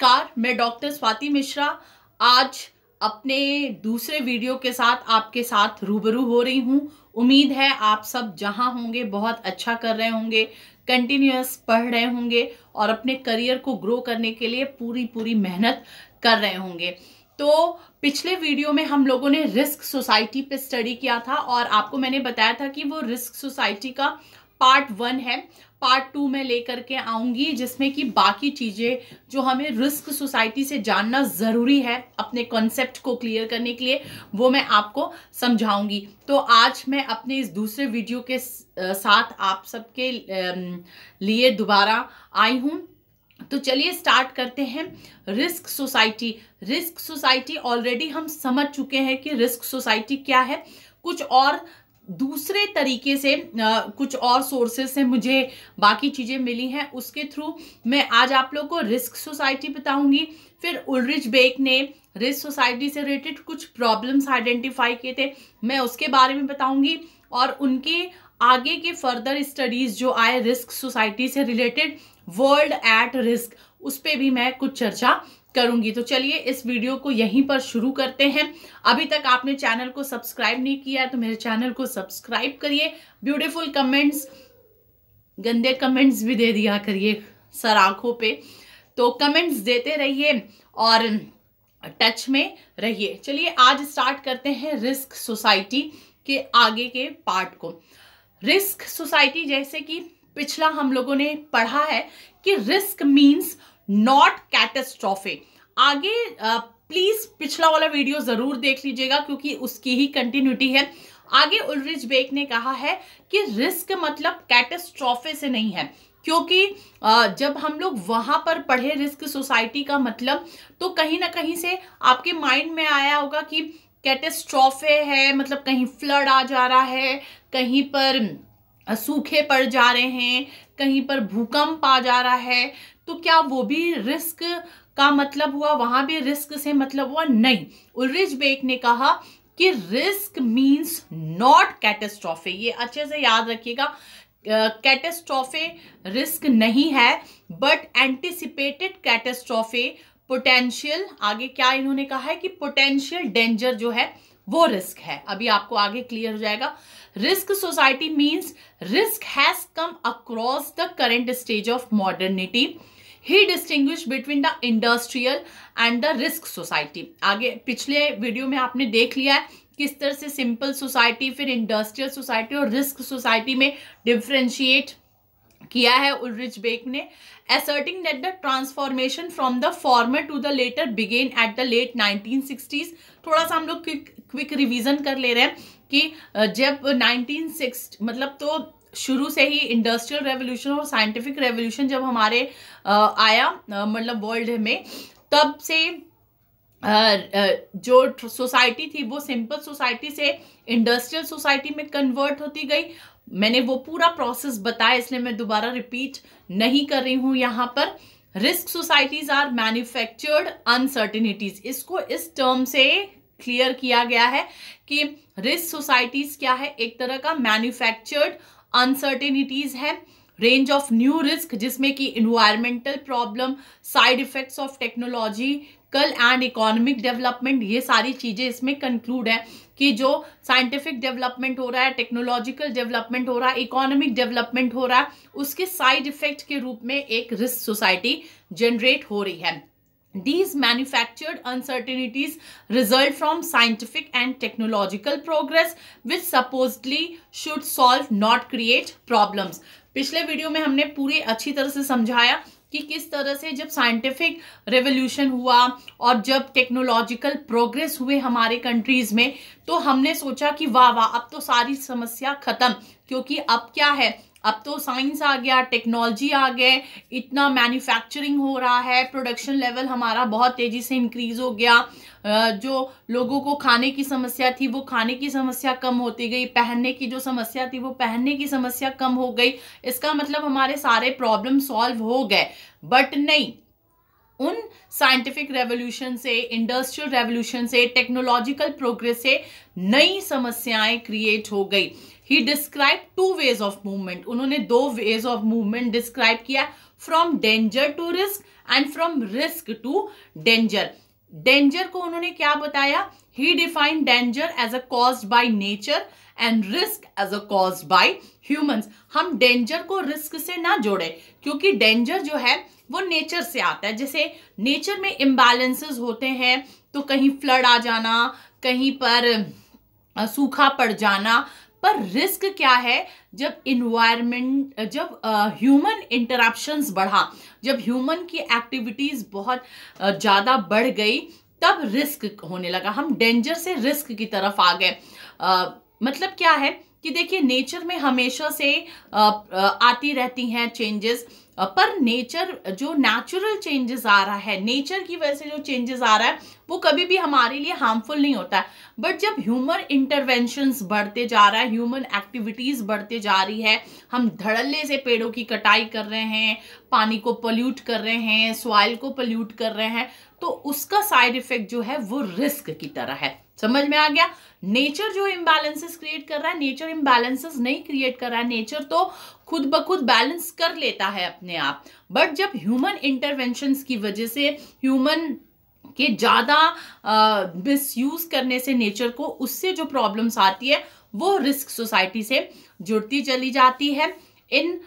Car मैं doctor Swati Mishra आज अपने दूसरे वीडियो के साथ आपके साथ रूबरू हो रही हूँ उम्मीद है आप सब जहाँ होंगे बहुत अच्छा कर रहे होंगे कंटिन्यूस पढ़ रहे होंगे और अपने करियर को ग्रो करने के लिए पूरी पूरी मेहनत कर रहे होंगे तो पिछले वीडियो में हम लोगों ने रिस्क सोसाइटी पे स्टडी किया था और आपको मैंने बताया था कि वो रिस्क सोसाइटी का पार्ट वन है पार्ट टू में लेकर के आऊंगी जिसमें कि बाकी चीज़ें जो हमें रिस्क सोसाइटी से जानना ज़रूरी है अपने कॉन्सेप्ट को क्लियर करने के लिए वो मैं आपको समझाऊंगी तो आज मैं अपने इस दूसरे वीडियो के साथ आप सबके लिए दोबारा आई हूं तो चलिए स्टार्ट करते हैं risk society risk society already हम समझ चुके हैं कि रिस्क सोसाइटी क्या है कुछ और दूसरे तरीके से आ, कुछ और सोर्सेस से मुझे बाकी चीज़ें मिली हैं उसके थ्रू मैं आज आप लोग को रिस्क सोसाइटी बताऊंगी फिर उलरिच बेक ने रिस्क सोसाइटी से रिलेटेड कुछ प्रॉब्लम्स आइडेंटिफाई किए थे मैं उसके बारे में बताऊंगी और उनके आगे के फर्दर स्टडीज़ जो आए रिस्क सोसाइटी से रिलेटेड वर्ल्ड एट रिस्क उस पर भी मैं कुछ चर्चा करूंगी तो चलिए इस वीडियो को यहीं पर शुरू करते हैं अभी तक आपने चैनल को सब्सक्राइब नहीं किया तो मेरे चैनल को सब्सक्राइब करिए ब्यूटीफुल कमेंट्स गंदे कमेंट्स भी दे दिया करिए सर आंखों पे तो कमेंट्स देते रहिए और टच में रहिए चलिए आज स्टार्ट करते हैं रिस्क सोसाइटी के आगे के पार्ट को रिस्क सोसाइटी जैसे कि पिछला हम लोगों ने पढ़ा है कि रिस्क मीन्स नॉट कैटेस्ट्रॉफे आगे प्लीज पिछला वाला वीडियो जरूर देख लीजिएगा क्योंकि उसकी ही कंटिन्यूटी है आगे उलरिज बेक ने कहा है कि रिस्क मतलब कैटेस्ट्रॉफे से नहीं है क्योंकि जब हम लोग वहां पर पढ़े रिस्क सोसाइटी का मतलब तो कहीं ना कहीं से आपके माइंड में आया होगा कि कैटेस्ट्रॉफे है मतलब कहीं फ्लड आ जा रहा है कहीं पर सूखे पड़ जा रहे हैं कहीं पर भूकंप आ जा रहा है तो क्या वो भी रिस्क का मतलब हुआ वहां भी रिस्क से मतलब हुआ नहीं उलरिज बेक ने कहा कि रिस्क मीन्स नॉट कैटेस्ट्रॉफे ये अच्छे से याद रखिएगा कैटेस्ट्रॉफे रिस्क नहीं है बट एंटिसिपेटेड कैटेस्ट्रॉफे पोटेंशियल आगे क्या इन्होंने कहा है कि पोटेंशियल डेंजर जो है वो रिस्क है अभी आपको आगे क्लियर हो जाएगा risk society means risk has come across the current stage of modernity he distinguish between the industrial and the risk society आगे पिछले वीडियो में आपने देख लिया है किस तरह से सिंपल सोसाइटी फिर इंडस्ट्रियल सोसाइटी और रिस्क सोसाइटी में डिफ्रेंशिएट किया है उलरिच बेक ने asserting that the transformation from the former to the later began at the late 1960s थोड़ा सा हम लोग क्विक क्विक रिविजन कर ले रहे हैं कि जब 1960 मतलब तो शुरू से ही इंडस्ट्रियल रेवोल्यूशन और साइंटिफिक रेवोल्यूशन जब हमारे आया मतलब वर्ल्ड में तब से जो सोसाइटी थी वो सिंपल सोसाइटी से इंडस्ट्रियल सोसाइटी में कन्वर्ट होती गई मैंने वो पूरा प्रोसेस बताया इसलिए मैं दोबारा रिपीट नहीं कर रही हूँ यहाँ पर risk societies are manufactured uncertainties इसको इस टर्म से क्लियर किया गया है कि रिस्क सोसाइटीज क्या है एक तरह का मैन्युफैक्चर्ड अनसर्टिनिटीज है रेंज ऑफ न्यू रिस्क जिसमें कि environmental problem side effects of technology कल एंड इकोनॉमिक डेवलपमेंट ये सारी चीज़ें इसमें कंक्लूड है कि जो साइंटिफिक डेवलपमेंट हो रहा है टेक्नोलॉजिकल डेवलपमेंट हो रहा है इकोनॉमिक डेवलपमेंट हो रहा है उसके साइड इफेक्ट के रूप में एक रिस्क सोसाइटी जनरेट हो रही है These manufactured uncertainties result from scientific and technological progress which supposedly should solve not create problems. पिछले वीडियो में हमने पूरी अच्छी तरह से समझाया कि किस तरह से जब साइंटिफिक रेवोल्यूशन हुआ और जब टेक्नोलॉजिकल प्रोग्रेस हुए हमारे कंट्रीज में तो हमने सोचा कि वाह वाह अब तो सारी समस्या खत्म क्योंकि अब क्या है अब तो साइंस आ गया टेक्नोलॉजी आ गए इतना मैन्युफैक्चरिंग हो रहा है प्रोडक्शन लेवल हमारा बहुत तेज़ी से इंक्रीज़ हो गया जो लोगों को खाने की समस्या थी वो खाने की समस्या कम होती गई पहनने की जो समस्या थी वो पहनने की समस्या कम हो गई इसका मतलब हमारे सारे प्रॉब्लम सॉल्व हो गए बट नहीं उन साइंटिफिक रेवोल्यूशन से इंडस्ट्रियल रेवोल्यूशन से टेक्नोलॉजिकल प्रोग्रेस से नई समस्याएं क्रिएट हो गई he describe two ways of movement उन्होंने दो वेज ऑफ मूवमेंट डिस्क्राइब किया from danger to risk and from risk to danger danger को उन्होंने क्या बताया he define danger as a cause by nature and risk as a cause by humans हम danger को risk से ना जोड़े क्योंकि डेंजर जो है वो नेचर से आता है जैसे नेचर में इम्बैलेंसेस होते हैं तो कहीं फ्लड आ जाना कहीं पर सूखा पड़ जाना पर रिस्क क्या है जब इन्वायरमेंट जब ह्यूमन इंटरप्शंस बढ़ा जब ह्यूमन की एक्टिविटीज़ बहुत ज़्यादा बढ़ गई तब रिस्क होने लगा हम डेंजर से रिस्क की तरफ आ गए मतलब क्या है कि देखिए नेचर में हमेशा से uh, uh, आती रहती हैं चेंजेस पर नेचर जो नेचुरल चेंजेस आ रहा है नेचर की वजह से जो चेंजेस आ रहा है वो कभी भी हमारे लिए हार्मफुल नहीं होता है बट जब ह्यूमन इंटरवेंशंस बढ़ते जा रहा है ह्यूमन एक्टिविटीज़ बढ़ते जा रही है हम धड़ल्ले से पेड़ों की कटाई कर रहे हैं पानी को पल्यूट कर रहे हैं सॉइल को पल्यूट कर रहे हैं तो उसका साइड इफेक्ट जो है वो रिस्क की तरह है समझ में आ गया नेचर जो इम्बैलेंसेस क्रिएट कर रहा है नेचर इम्बैलेंसेस नहीं क्रिएट कर रहा है नेचर तो खुद ब खुद बैलेंस कर लेता है अपने आप बट जब ह्यूमन इंटरवेंशन की वजह से ह्यूमन के ज़्यादा मिस यूज़ करने से नेचर को उससे जो प्रॉब्लम्स आती है वो रिस्क सोसाइटी से जुड़ती चली जाती है इन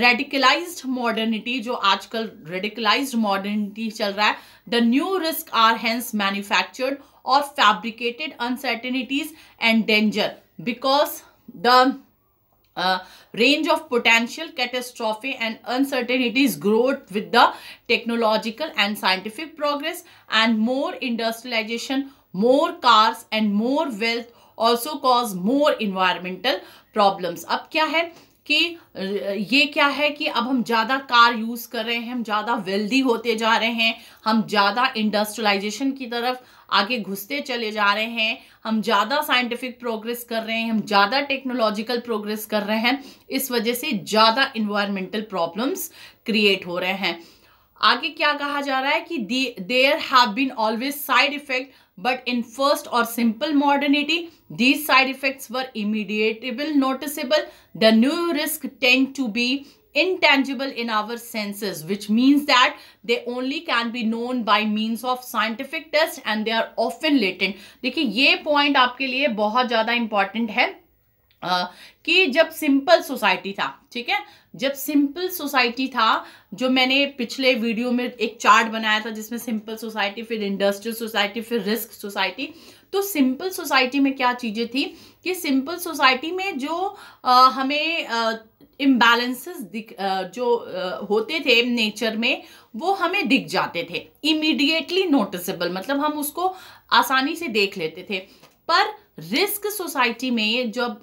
रेडिकलाइज मॉडर्निटी जो आजकल रेडिकलाइज मॉडर्निटी चल रहा है the new risk are hence manufactured or fabricated uncertainties and danger because the uh, range of potential catastrophe and uncertainties growth with the technological and scientific progress and more industrialization, more cars and more wealth also cause more environmental problems. Up, kya hai? कि ये क्या है कि अब हम ज़्यादा car use कर रहे हैं हम ज़्यादा वेल्दी होते जा रहे हैं हम ज़्यादा इंडस्ट्रियलाइजेशन की तरफ आगे घुसते चले जा रहे हैं हम ज़्यादा साइंटिफिक प्रोग्रेस कर रहे हैं हम ज़्यादा टेक्नोलॉजिकल प्रोग्रेस कर रहे हैं इस वजह से ज़्यादा इन्वायरमेंटल प्रॉब्लम्स क्रिएट हो रहे हैं आगे क्या कहा जा रहा है कि there have been always side effect But in first or simple modernity, these side effects were immediately noticeable. The new risk tend to be intangible in our senses which means that they only can be known by means of scientific test and they are often latent dekhiye ye point aapke liye bahut zyada important hai कि जब simple society था ठीक है जब simple society था जो मैंने पिछले वीडियो में एक चार्ट बनाया था जिसमें सिंपल सोसाइटी फिर इंडस्ट्रियल सोसाइटी फिर रिस्क सोसाइटी तो सिंपल सोसाइटी में क्या चीज़ें थी कि सिंपल सोसाइटी में जो आ, हमें इम्बैलेंसेस दिख आ, जो आ, होते थे नेचर में वो हमें दिख जाते थे इमीडिएटली नोटिसेबल मतलब हम उसको आसानी से देख लेते थे पर रिस्क सोसाइटी में जब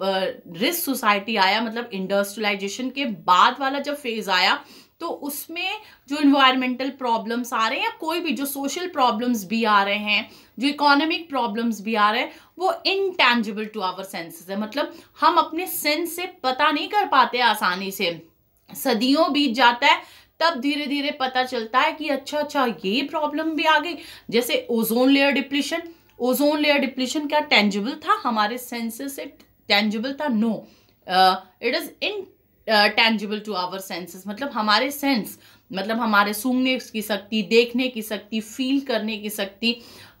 रिस्क सोसाइटी आया मतलब इंडस्ट्रियलाइजेशन के बाद वाला जब फेज आया तो उसमें जो इन्वायरमेंटल प्रॉब्लम्स आ रहे हैं या कोई भी जो सोशल प्रॉब्लम्स भी आ रहे हैं जो इकोनॉमिक प्रॉब्लम्स भी आ रहे हैं वो इनटैंजिबल टू आवर सेंसेस है मतलब हम अपने सेंस से पता नहीं कर पाते आसानी से सदियों बीत जाता है तब धीरे धीरे पता चलता है कि अच्छा अच्छा ये प्रॉब्लम भी आ गई जैसे ozone layer depletion ozone layer depletion क्या टेंजिबल था हमारे सेंसेस से टेंजिबल था no it is intangible to our senses मतलब हमारे सेंस मतलब हमारे सूंघने की शक्ति देखने की शक्ति फील करने की शक्ति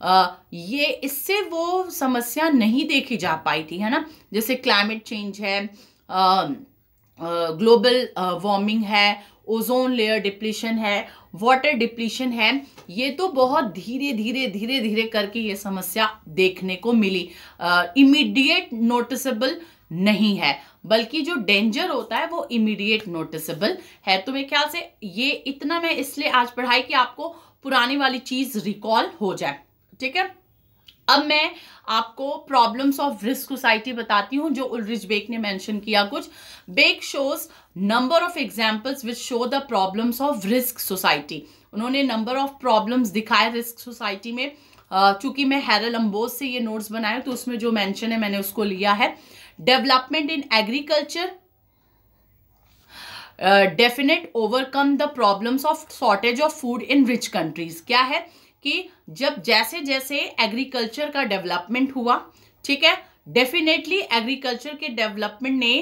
uh, ये इससे वो समस्या नहीं देखी जा पाई थी है ना जैसे क्लाइमेट चेंज है global um, warming uh, uh, है ओजोन लेयर डिप्लीशन है वाटर डिप्लीशन है ये तो बहुत धीरे धीरे धीरे धीरे करके ये समस्या देखने को मिली इमीडिएट uh, नोटिसबल नहीं है बल्कि जो डेंजर होता है वो इमीडिएट नोटिसबल है तो मेरे ख्याल से ये इतना मैं इसलिए आज पढ़ाई कि आपको पुरानी वाली चीज़ रिकॉल हो जाए ठीक है अब मैं आपको प्रॉब्लम्स ऑफ रिस्क सोसाइटी बताती हूँ जो उलरिज बेक ने मेंशन किया कुछ Beck shows number of examples which show the problems of risk society उन्होंने नंबर ऑफ प्रॉब्लम्स दिखाए रिस्क सोसाइटी में चूंकि मैं हैरल अम्बोज से ये नोट्स बनाया तो उसमें जो मैंशन है मैंने उसको लिया है development in agriculture definite overcome the problems of shortage of food in rich countries क्या है कि जब जैसे जैसे एग्रीकल्चर का डेवलपमेंट हुआ ठीक है डेफिनेटली एग्रीकल्चर के डेवलपमेंट ने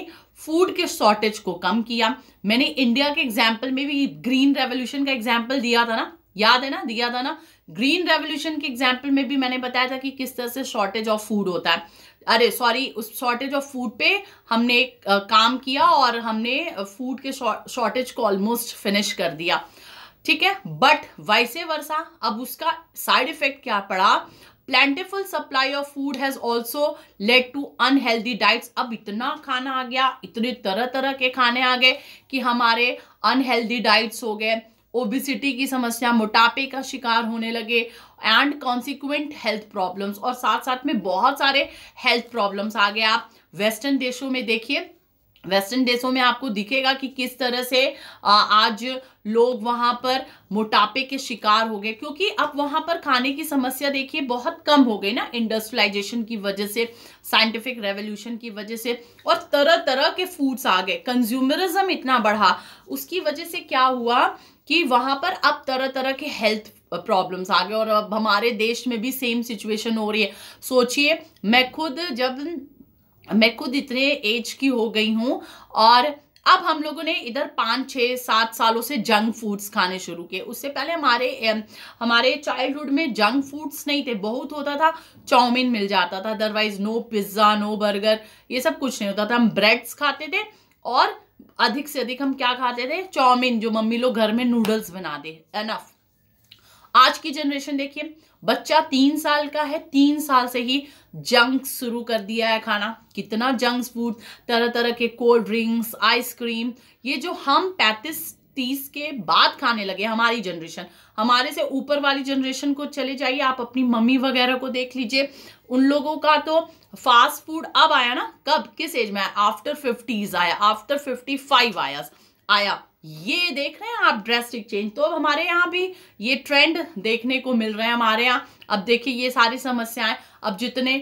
फूड के शॉर्टेज को कम किया मैंने इंडिया के एग्जाम्पल में भी ग्रीन रेवोल्यूशन का एग्जाम्पल दिया था ना याद है ना दिया था ना ग्रीन रेवोल्यूशन के एग्जाम्पल में भी मैंने बताया था कि किस तरह से शॉर्टेज ऑफ फूड होता है अरे सॉरी उस शॉर्टेज ऑफ फूड पे हमने काम किया और हमने फूड के शॉर्टेज को ऑलमोस्ट फिनिश कर दिया ठीक है बट वाइसे वर्षा अब उसका साइड इफेक्ट क्या पड़ा plentiful supply of food has also led to unhealthy diets अब इतना खाना आ गया इतने तरह तरह के खाने आ गए कि हमारे अनहेल्दी डाइट्स हो गए ओबिसिटी की समस्या मोटापे का शिकार होने लगे एंड कॉन्सिक्वेंट हेल्थ प्रॉब्लम्स और साथ साथ में बहुत सारे हेल्थ प्रॉब्लम्स आ गए आप वेस्टर्न देशों में देखिए वेस्टर्न देशों में आपको दिखेगा कि किस तरह से आज लोग वहां पर मोटापे के शिकार हो गए क्योंकि अब वहां पर खाने की समस्या देखिए बहुत कम हो गई ना इंडस्ट्रियलाइजेशन की वजह से साइंटिफिक रेवोल्यूशन की वजह से और तरह तरह के फूड्स आ गए कंज्यूमरिज्म इतना बढ़ा उसकी वजह से क्या हुआ कि वहां पर अब तरह तरह के हेल्थ प्रॉब्लम्स आ गए और अब हमारे देश में भी सेम सिचुएशन हो रही है सोचिए मैं खुद जब मैं खुद इतने एज की हो गई हूँ और अब हम लोगों ने इधर पाँच छः सात सालों से जंक फूड्स खाने शुरू किए उससे पहले हमारे हमारे चाइल्डहुड में जंक फूड्स नहीं थे बहुत होता था चाउमीन मिल जाता था otherwise no pizza no burger ये सब कुछ नहीं होता था हम ब्रेड्स खाते थे और अधिक से अधिक हम क्या खाते थे चाउमीन जो मम्मी लोग घर में नूडल्स बनाते एनफ आज की जनरेशन देखिए बच्चा तीन साल का है तीन साल से ही जंक शुरू कर दिया है खाना कितना जंक्स फूड तरह तरह के कोल्ड ड्रिंक्स आइसक्रीम ये जो हम पैंतीस तीस के बाद खाने लगे हमारी जनरेशन हमारे से ऊपर वाली जनरेशन को चले जाइए आप अपनी मम्मी वगैरह को देख लीजिए उन लोगों का तो फास्ट फूड अब आया ना कब किस एज में आया आफ्टर फिफ्टीज आया आफ्टर फिफ्टी फाइव आया आया ये देख रहे हैं आप ड्रेस्टिक चेंज तो अब हमारे यहाँ भी ये ट्रेंड देखने को मिल रहे हैं हमारे यहाँ अब देखिए ये सारी समस्याएं अब जितने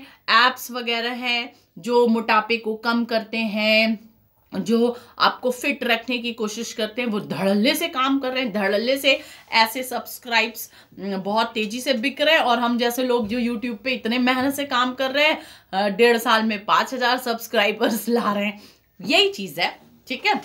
एप्स वगैरह हैं जो मोटापे को कम करते हैं जो आपको फिट रखने की कोशिश करते हैं वो धड़ल्ले से काम कर रहे हैं धड़ल्ले से ऐसे सब्सक्राइब्स बहुत तेजी से बिक रहे हैं और हम जैसे लोग जो यूट्यूब पे इतने मेहनत से काम कर रहे हैं डेढ़ साल में पाँच हजार सब्सक्राइबर्स ला रहे हैं यही चीज़ है ठीक है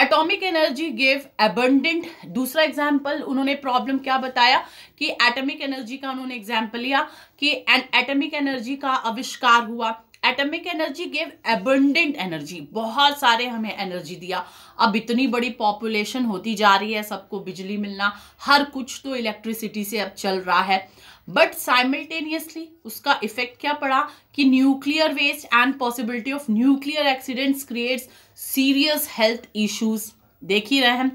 एटॉमिक एनर्जी गिव एबंडेंट दूसरा एग्जाम्पल उन्होंने प्रॉब्लम क्या बताया कि एटॉमिक एनर्जी का उन्होंने एग्जाम्पल लिया कि एन एटॉमिक एनर्जी का आविष्कार हुआ atomic energy gave abundant energy बहुत सारे हमें एनर्जी दिया अब इतनी बड़ी पॉपुलेशन होती जा रही है सबको बिजली मिलना हर कुछ तो इलेक्ट्रिसिटी से अब चल रहा है बट साइमल्टेनियसली उसका इफेक्ट क्या पड़ा कि nuclear waste and possibility of nuclear accidents creates serious health issues देख ही रहे हैं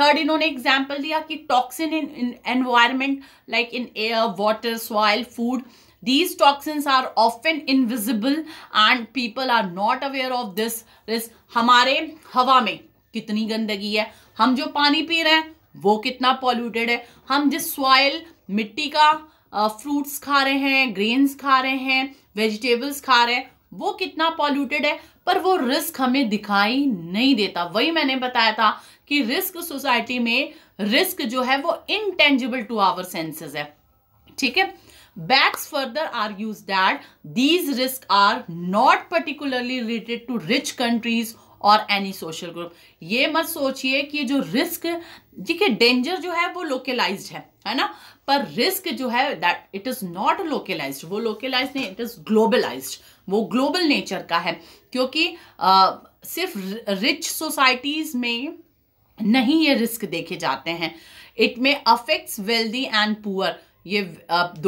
थर्ड इन्होंने एग्जाम्पल दिया कि toxin in environment like in air water soil food these toxins are often invisible and people are not aware of this this हमारे हवा में कितनी गंदगी है हम जो पानी पी रहे हैं वो कितना पॉल्यूटेड है हम जिस सॉइल मिट्टी का फ्रूट्स खा रहे हैं ग्रेन्स खा रहे हैं वेजिटेबल्स खा रहे हैं वो कितना पॉल्यूटेड है पर वो रिस्क हमें दिखाई नहीं देता वही मैंने बताया था कि रिस्क सोसाइटी में रिस्क जो है वो इनटेंजिबल टू आवर सेंसेस है ठीक है further argues that these risk are not particularly related to rich countries और एनी सोशल ग्रुप ये मत सोचिए कि जो रिस्क देखिए डेंजर जो है वो लोकलाइज्ड है है ना पर रिस्क जो है that it is not localized वो लोकलाइज नहीं इट इज ग्लोबलाइज वो ग्लोबल नेचर का है क्योंकि आ, सिर्फ रिच सोसाइटीज में नहीं ये रिस्क देखे जाते हैं इट में अफेक्ट्स वेल्दी एंड पुअर ये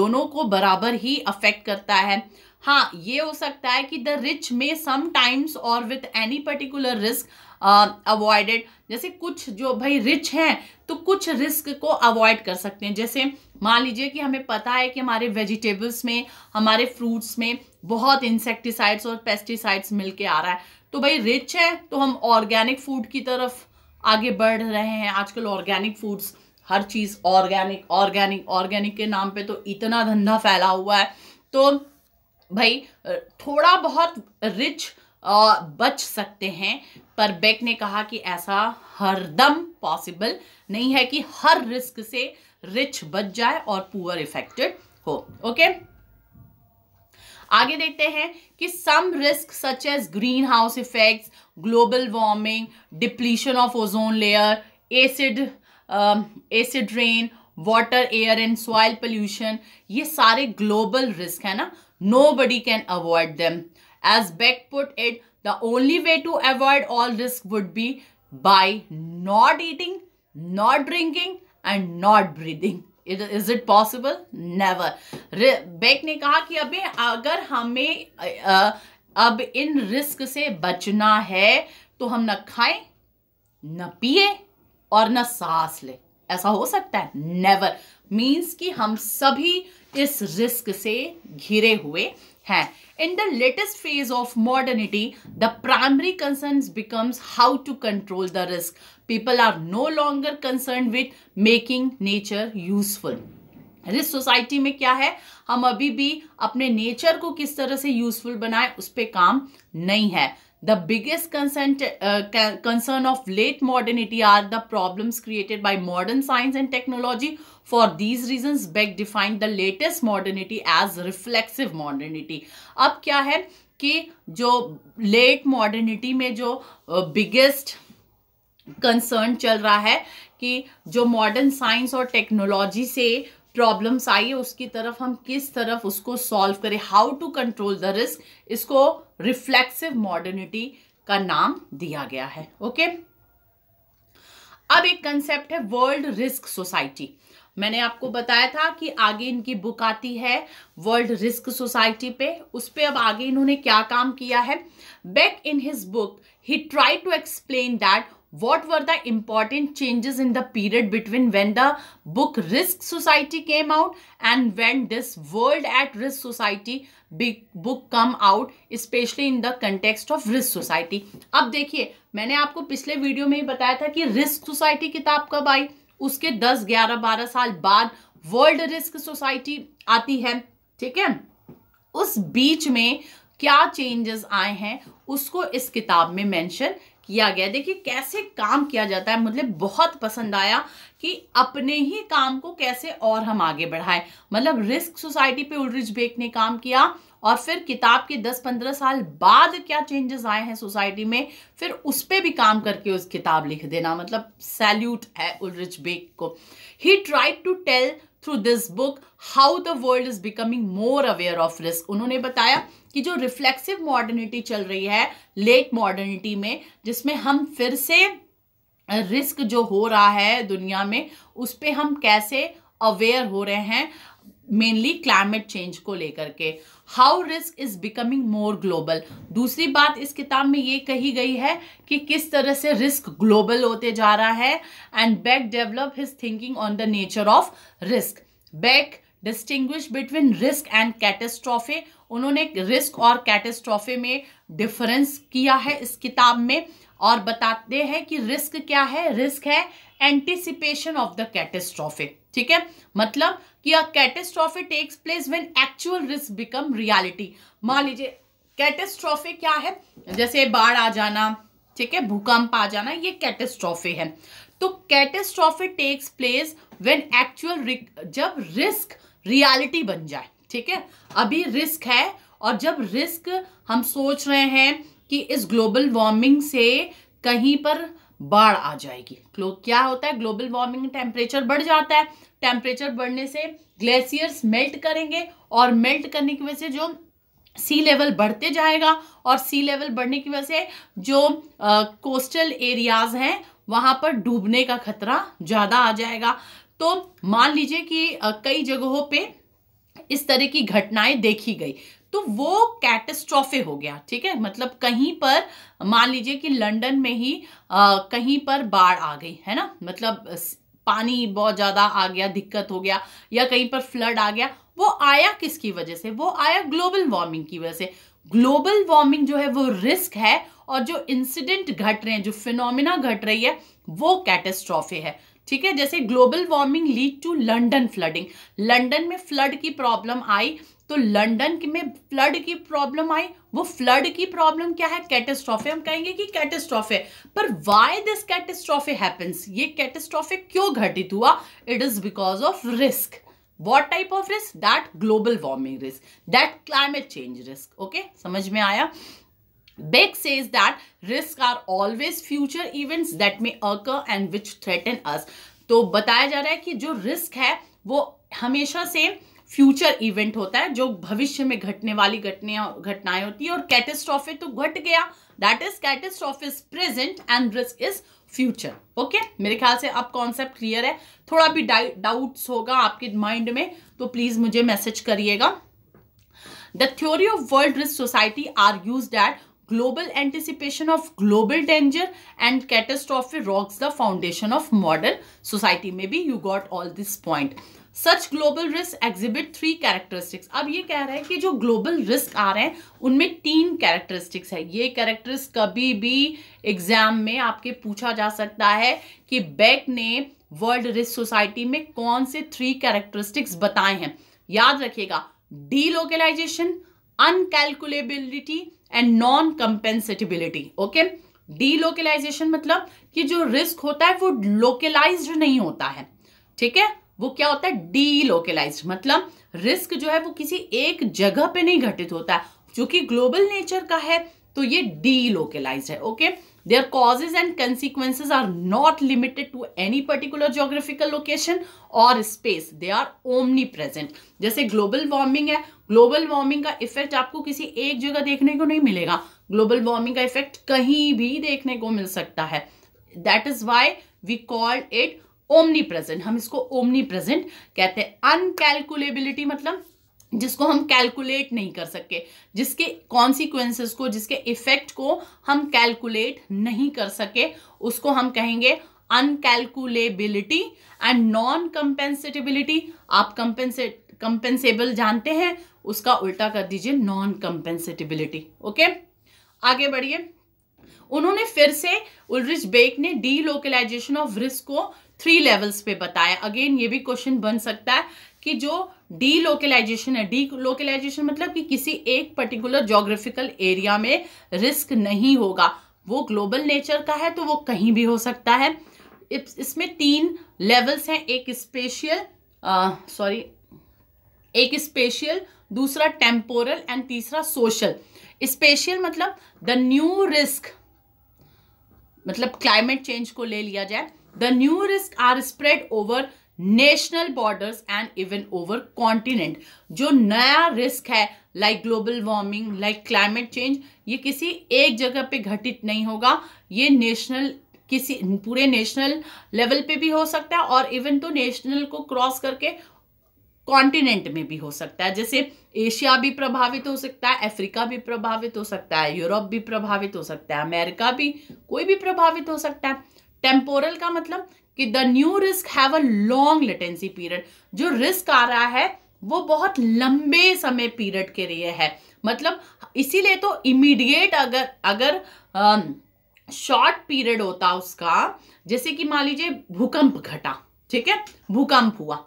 दोनों को बराबर ही अफेक्ट करता है हाँ ये हो सकता है कि द रिच में समटाइम्स और with any particular risk avoided जैसे कुछ जो भाई रिच हैं तो कुछ रिस्क को अवॉइड कर सकते हैं जैसे मान लीजिए कि हमें पता है कि हमारे वेजिटेबल्स में हमारे फ्रूट्स में बहुत इंसेक्टिसाइड्स और पेस्टिसाइड्स मिल के आ रहा है तो भाई रिच है तो हम ऑर्गेनिक फूड की तरफ आगे बढ़ रहे हैं आजकल ऑर्गेनिक फूड्स हर चीज़ ऑर्गेनिक ऑर्गेनिक ऑर्गेनिक के नाम पे तो इतना धंधा फैला हुआ है तो भाई थोड़ा बहुत रिच बच सकते हैं पर बेक ने कहा कि ऐसा हरदम पॉसिबल नहीं है कि हर रिस्क से रिच बच जाए और पुअर इफेक्टेड हो ओके आगे देखते हैं कि some risk such as greenhouse effect global warming depletion of ozone layer acid acid rain water air and soil pollution ये सारे ग्लोबल रिस्क है ना nobody can avoid them As Beck put it, the only way to avoid all risk would be by not eating, not drinking and not breathing. Is it possible never Beck ने कहा कि अबे अगर हमें आ, अब in risk से बचना है तो हम न खाएं न पिए और न सांस ले ऐसा हो सकता है नेवर मीन्स कि हम सभी इस रिस्क से घिरे हुए हैं In the latest phase of modernity, the primary concerns becomes how to control the risk. People are no longer concerned with making nature useful. Risk society में क्या है हम अभी भी अपने नेचर को किस तरह से यूजफुल बनाए उस पर काम नहीं है The biggest concern, uh, concern of late modernity are the problems created by modern science and technology. For these reasons, Beck defined the latest modernity as reflexive modernity. ab kya hai ki jo late modernity mein jo uh, biggest concern चल रहा है कि जो modern science और technology से problems आई है उसकी तरफ हम किस तरफ उसको सॉल्व करें how to control the risk इसको रिफ्लेक्सिव मॉडर्निटी का नाम दिया गया है ओके अब एक कंसेप्ट है वर्ल्ड रिस्क सोसाइटी मैंने आपको बताया था कि आगे इनकी बुक आती है वर्ल्ड रिस्क सोसाइटी पे उस पर अब आगे इन्होंने क्या काम किया है Beck in his book he try to explain that what were the important changes in the period between when the book Risk Society came out and when this World at Risk Society big book come out especially in the context of risk society अब देखिए मैंने आपको पिछले video में ही बताया था कि risk society किताब कब आई उसके 10 11 12 साल बाद वर्ल्ड रिस्क सोसाइटी आती है ठीक है उस बीच में क्या चेंजेस आए हैं उसको इस किताब में मेंशन किया गया देखिए कैसे काम किया जाता है मतलब बहुत पसंद आया कि अपने ही काम को कैसे और हम आगे बढ़ाएं मतलब रिस्क सोसाइटी पे उलरिज बेक ने काम किया और फिर किताब के 10-15 साल बाद क्या चेंजेस आए हैं सोसाइटी में फिर उस पर भी काम करके उस किताब लिख देना मतलब सैल्यूट है उलरिज बेक को he tried to tell through this book how the world is becoming more aware of risk उन्होंने बताया कि जो रिफ्लेक्सिव मॉडर्निटी चल रही है लेट मॉडर्निटी में जिसमें हम फिर से रिस्क जो हो रहा है दुनिया में उस पर हम कैसे अवेयर हो रहे हैं मेनली क्लाइमेट चेंज को लेकर के how risk is becoming more global दूसरी बात इस किताब में ये कही गई है कि किस तरह से रिस्क ग्लोबल होते जा रहा है and Beck develop his thinking on the nature of risk Beck distinguish between risk and catastrophe उन्होंने रिस्क और कैटेस्ट्रॉफे में डिफरेंस किया है इस किताब में और बताते हैं कि रिस्क क्या है रिस्क है एंटिसिपेशन ऑफ द कैटेस्ट्रॉफे ठीक है मतलब कि a catastrophe takes place when actual risk become reality मान लीजिए कैटेस्ट्रॉफी क्या है जैसे बाढ़ आ जाना ठीक है भूकंप आ जाना ये कैटेस्ट्रॉफी है तो catastrophe takes place when actual जब रिस्क रियलिटी बन जाए ठीक है अभी रिस्क है और जब रिस्क हम सोच रहे हैं कि इस ग्लोबल वार्मिंग से कहीं पर बाढ़ आ जाएगी क्या होता है ग्लोबल वार्मिंग टेम्परेचर बढ़ जाता है टेम्परेचर बढ़ने से ग्लेशियर्स मेल्ट करेंगे और मेल्ट करने की वजह से जो सी लेवल बढ़ते जाएगा और सी लेवल बढ़ने की वजह से जो कोस्टल एरियाज हैं वहां पर डूबने का खतरा ज़्यादा आ जाएगा तो मान लीजिए कि आ, कई जगहों पे इस तरह की घटनाएं देखी गई तो वो कैटेस्ट्रॉफे हो गया ठीक है मतलब कहीं पर मान लीजिए कि लंदन में ही आ, कहीं पर बाढ़ आ गई है ना मतलब पानी बहुत ज़्यादा आ गया दिक्कत हो गया या कहीं पर फ्लड आ गया वो आया किसकी वजह से वो आया ग्लोबल वार्मिंग की वजह से ग्लोबल वार्मिंग जो है वो रिस्क है और जो इंसिडेंट घट रहे हैं जो फिनोमिना घट रही है वो कैटेस्ट्रॉफे है ठीक है जैसे global warming lead to London flooding London में फ्लड की प्रॉब्लम आई तो लंदन में फ्लड की प्रॉब्लम आई वो फ्लड की प्रॉब्लम क्या है कैटेस्ट्रॉफे हम कहेंगे कि कैटेस्ट्रॉफे पर व्हाई दिस कैटेस्ट्रॉफे हैपेंस ये कैटेस्ट्रॉफे क्यों घटित हुआ it is because of risk what type of risk that global warming risk that climate change risk okay समझ में आया Beck says that risks are always future events that may occur and which threaten us. तो बताया जा रहा है कि जो risk है वो हमेशा same फ्यूचर इवेंट होता है जो भविष्य में घटने वाली घटना घटनाएं होती है और कैटेस्ट्रॉफी तो घट गया that is catastrophe is present and risk is future okay मेरे ख्याल से अब कॉन्सेप्ट क्लियर है थोड़ा भी डाउट्स होगा आपके माइंड में तो प्लीज मुझे मैसेज करिएगा the theory of world risk society argues that anticipation of global danger and catastrophe rocks the foundation of modern society में be you got all this point such global risk exhibit three characteristics अब ये कह रहा है कि जो global risk आ रहे हैं उनमें तीन कैरेक्टरिस्टिक्स है ये कैरेक्टरिस्ट कभी भी एग्जाम में आपके पूछा जा सकता है कि बैक ने वर्ल्ड रिस्क सोसाइटी में कौन से थ्री कैरेक्टरिस्टिक्स बताए हैं याद रखिएगा delocalization incalculability and non compensability okay delocalization मतलब कि जो रिस्क होता है वो लोकलाइज्ड नहीं होता है ठीक है वो क्या होता है डीलोकलाइज्ड मतलब रिस्क जो है वो किसी एक जगह पे नहीं घटित होता है चूंकि ग्लोबल नेचर का है तो ये डीलोकलाइज्ड है okay there causes and consequences are not limited to any particular geographical location और space they are omnipresent जैसे ग्लोबल वार्मिंग है ग्लोबल वार्मिंग का इफेक्ट आपको किसी एक जगह देखने को नहीं मिलेगा ग्लोबल वार्मिंग का इफेक्ट कहीं भी देखने को मिल सकता है that is why we called it omnipresent हम इसको ओमनी प्रेजेंट कहते हैं अनकैलकुलेबिलिटी मतलब जिसको हम कैलकुलेट नहीं कर सकते जिसके कॉन्सिक्वेंसेस को जिसके इफेक्ट को हम कैलकुलेट नहीं कर सके उसको हम कहेंगे अनकैलकुलेबिलिटी एंड नॉन कंपेंसेटिबिलिटी आप कंपेंसेट कंपेंसेबल जानते हैं उसका उल्टा कर दीजिए नॉन कंपेंसेटिबिलिटी ओके आगे बढ़िए उन्होंने फिर से उलरिच बेक ने डी लोकलाइजेशन ऑफ रिस्क को थ्री लेवल्स पे बताया अगेन ये भी क्वेश्चन बन सकता है कि जो डी लोकलाइजेशन है डी लोकलाइजेशन मतलब कि किसी एक पर्टिकुलर जोग्राफिकल एरिया में रिस्क नहीं होगा वो ग्लोबल नेचर का है तो वो कहीं भी हो सकता है इसमें तीन लेवल्स हैं एक स्पेशियल सॉरी एक स्पेशियल दूसरा टेम्पोरल एंड तीसरा सोशल स्पेशियल मतलब द न्यू रिस्क मतलब क्लाइमेट चेंज को ले लिया जाए The new risk are spread over national borders and even over continent जो नया रिस्क है like global warming like climate change ये किसी एक जगह पे घटित नहीं होगा ये नेशनल किसी पूरे नेशनल लेवल पे भी हो सकता है और इवन तो नेशनल को क्रॉस करके कॉन्टिनेंट में भी हो सकता है जैसे एशिया भी प्रभावित हो सकता है अफ्रीका भी प्रभावित हो सकता है यूरोप भी प्रभावित हो सकता है अमेरिका भी कोई भी प्रभावित हो सकता है टेम्पोरल का मतलब कि the new risk have a long latency period जो रिस्क आ रहा है वो बहुत लंबे समय पीरियड के लिए है मतलब इसीलिए तो इमीडिएट अगर अगर शॉर्ट पीरियड होता उसका जैसे कि मान लीजिए भूकंप घटा ठीक है भूकंप हुआ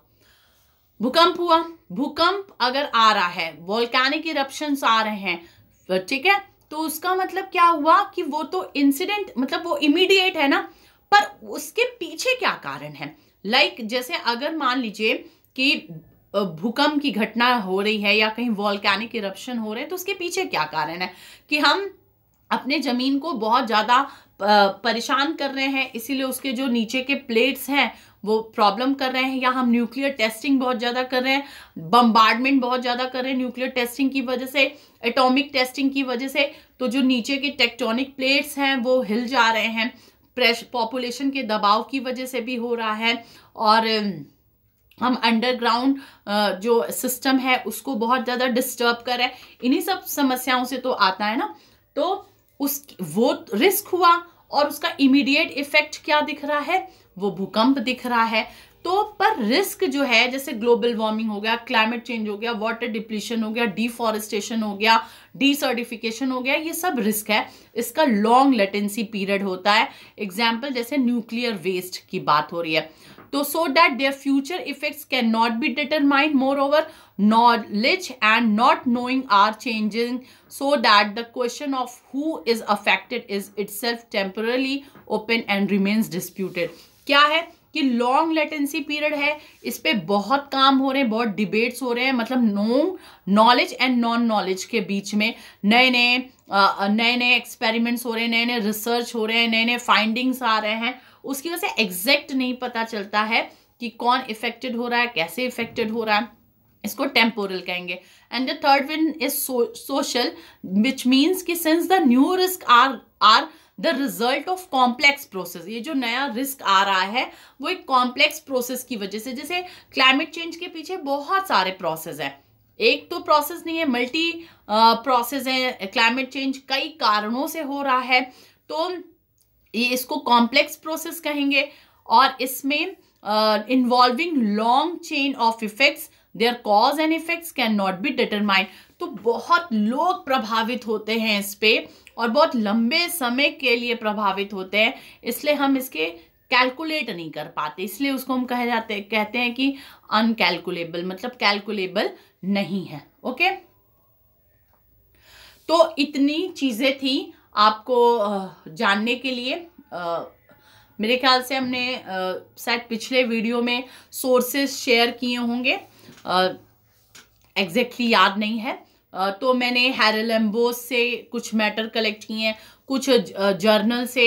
भूकंप हुआ भूकंप अगर आ रहा है वोल्कैनिक इप्शन आ रहे हैं ठीक है तो उसका मतलब क्या हुआ कि वो तो इंसिडेंट मतलब वो इमीडिएट है ना पर उसके पीछे क्या कारण है लाइक like, जैसे अगर मान लीजिए कि भूकंप की घटना हो रही है या कहीं वॉल्केनिक इरप्शन हो रहे हैं तो उसके पीछे क्या कारण है कि हम अपने ज़मीन को बहुत ज़्यादा परेशान कर रहे हैं इसीलिए उसके जो नीचे के प्लेट्स हैं वो प्रॉब्लम कर रहे हैं या हम न्यूक्लियर टेस्टिंग बहुत ज़्यादा कर रहे हैं बम्बार्डमेंट बहुत ज़्यादा कर रहे हैं न्यूक्लियर टेस्टिंग की वजह से एटॉमिक टेस्टिंग की वजह से तो जो नीचे के टेक्टोनिक प्लेट्स हैं वो हिल जा रहे हैं प्रेश पॉपुलेशन के दबाव की वजह से भी हो रहा है और um, हम अंडरग्राउंड uh, जो सिस्टम है उसको बहुत ज़्यादा डिस्टर्ब कर रहे हैं इन्हीं सब समस्याओं से तो आता है ना तो उस वो रिस्क हुआ और उसका इमीडिएट इफेक्ट क्या दिख रहा है वो भूकंप दिख रहा है तो पर रिस्क जो है जैसे ग्लोबल वार्मिंग हो गया क्लाइमेट चेंज हो गया वाटर डिप्लीशन हो गया डिफॉरेस्टेशन हो गया डिसर्टिफिकेशन हो गया ये सब रिस्क है इसका लॉन्ग लेटेंसी पीरियड होता है एग्जाम्पल जैसे न्यूक्लियर वेस्ट की बात हो रही है तो so that their future effects can not be determined moreover knowledge and not knowing are changing so that the question of who is affected is itself temporarily open and remains disputed क्या है कि long latency period है इस पर बहुत काम हो रहे हैं बहुत डिबेट्स हो रहे हैं मतलब no knowledge and non knowledge के बीच में नए नए नए नए एक्सपेरिमेंट्स हो रहे हैं नए नए रिसर्च हो रहे हैं नए नए फाइंडिंग्स आ रहे हैं उसकी वजह से एग्जैक्ट नहीं पता चलता है कि कौन इफेक्टेड हो रहा है कैसे इफेक्टेड हो रहा है इसको टेम्पोरल कहेंगे and the third one is social which means कि since the new risk are are the result of complex process ये जो नया रिस्क आ रहा है वो एक कॉम्प्लेक्स प्रोसेस की वजह से जैसे क्लाइमेट चेंज के पीछे बहुत सारे प्रोसेस हैं एक तो प्रोसेस नहीं है मल्टी प्रोसेस है क्लाइमेट चेंज कई कारणों से हो रहा है तो ये इसको कॉम्प्लेक्स प्रोसेस कहेंगे और इसमें involving long chain of effects their cause and effects can not be determined तो बहुत लोग प्रभावित होते हैं इस पर और बहुत लंबे समय के लिए प्रभावित होते हैं इसलिए हम इसके कैलकुलेट नहीं कर पाते इसलिए उसको हम कह जाते कहते हैं कि अनकैलकुलेबल मतलब कैलकुलेबल नहीं है ओके तो इतनी चीज़ें थी आपको जानने के लिए आ, मेरे ख्याल से हमने शायद पिछले वीडियो में सोर्सेस शेयर किए होंगे एग्जैक्टली exactly याद नहीं है तो मैंने एम्बोस से कुछ मैटर कलेक्ट किए हैं कुछ जर्नल से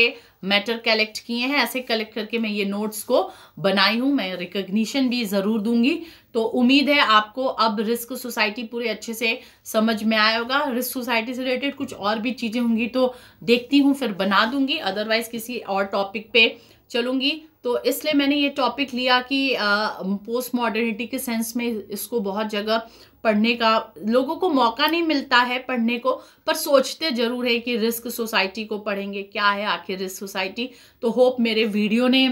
मैटर कलेक्ट किए हैं ऐसे कलेक्ट करके मैं ये नोट्स को बनाई हूँ मैं रिकग्निशन भी ज़रूर दूंगी तो उम्मीद है आपको अब रिस्क सोसाइटी पूरे अच्छे से समझ में आया होगा रिस्क सोसाइटी से रिलेटेड कुछ और भी चीज़ें होंगी तो देखती हूँ फिर बना दूंगी अदरवाइज़ किसी और टॉपिक पे चलूँगी तो इसलिए मैंने ये टॉपिक लिया कि पोस्ट मॉडर्निटी के सेंस में इसको बहुत जगह पढ़ने का लोगों को मौका नहीं मिलता है पढ़ने को पर सोचते ज़रूर है कि रिस्क सोसाइटी को पढ़ेंगे क्या है आखिर रिस्क सोसाइटी तो होप मेरे वीडियो ने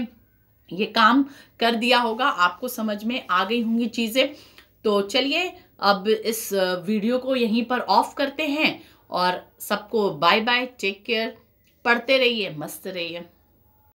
ये काम कर दिया होगा आपको समझ में आ गई होंगी चीज़ें तो चलिए अब इस वीडियो को यहीं पर ऑफ करते हैं और सबको बाय बाय टेक केयर पढ़ते रहिए मस्त रहिए